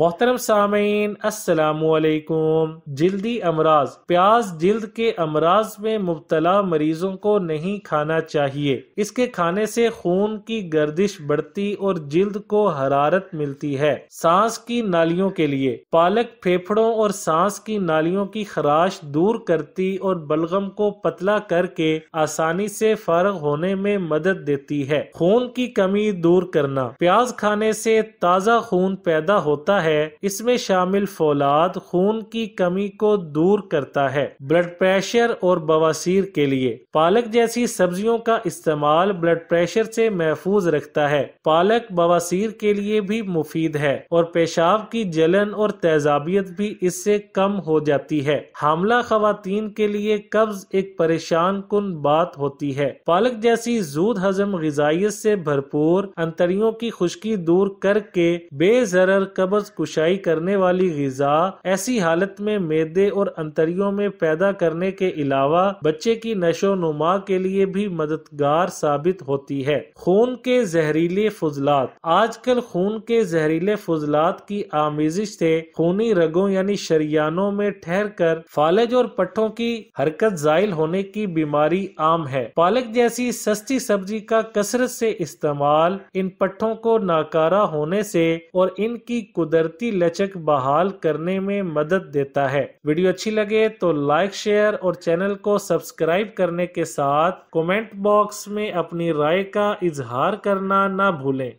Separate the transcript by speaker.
Speaker 1: मोहतरम सामीन असलकुम जल्दी अमराज प्याज जल्द के अमराज में मुबतला मरीजों को नहीं खाना चाहिए इसके खाने से खून की गर्दिश बढ़ती और जल्द को हरारत मिलती है सांस की नालियों के लिए पालक फेफड़ों और सांस की नालियों की खराश दूर करती और बलगम को पतला करके आसानी से फर्ग होने में मदद देती है खून की कमी दूर करना प्याज खाने से ताज़ा खून पैदा होता है है इसमें शामिल फौलाद खून की कमी को दूर करता है ब्लड प्रेशर और बवासीर के लिए पालक जैसी सब्जियों का इस्तेमाल ब्लड प्रेशर से महफूज रखता है पालक बवासीर के लिए भी मुफीद है और पेशाब की जलन और तेजाबियत भी इससे कम हो जाती है हमला खातन के लिए कब्ज एक परेशान कन बात होती है पालक जैसी जूद हजम गजाइत से भरपूर अंतरियों की खुश्की दूर करके बेजर कब्ज कुशाई करने वाली गजा ऐसी हालत में मैदे और अंतरियों में पैदा करने के अलावा बच्चे की नशो नुमा के लिए भी मददगार साबित होती है खून के जहरीले फजलात आजकल खून के जहरीले फजलात की आमेजिश से खूनी रगों यानी शरियानों में ठहर कर फालज और पट्टों की हरकत जायल होने की बीमारी आम है पालक जैसी सस्ती सब्जी का कसरत से इस्तेमाल इन पट्टों को नाकारा होने से और इनकी कुदरत कुदरती लचक बहाल करने में मदद देता है वीडियो अच्छी लगे तो लाइक शेयर और चैनल को सब्सक्राइब करने के साथ कमेंट बॉक्स में अपनी राय का इजहार करना ना भूलें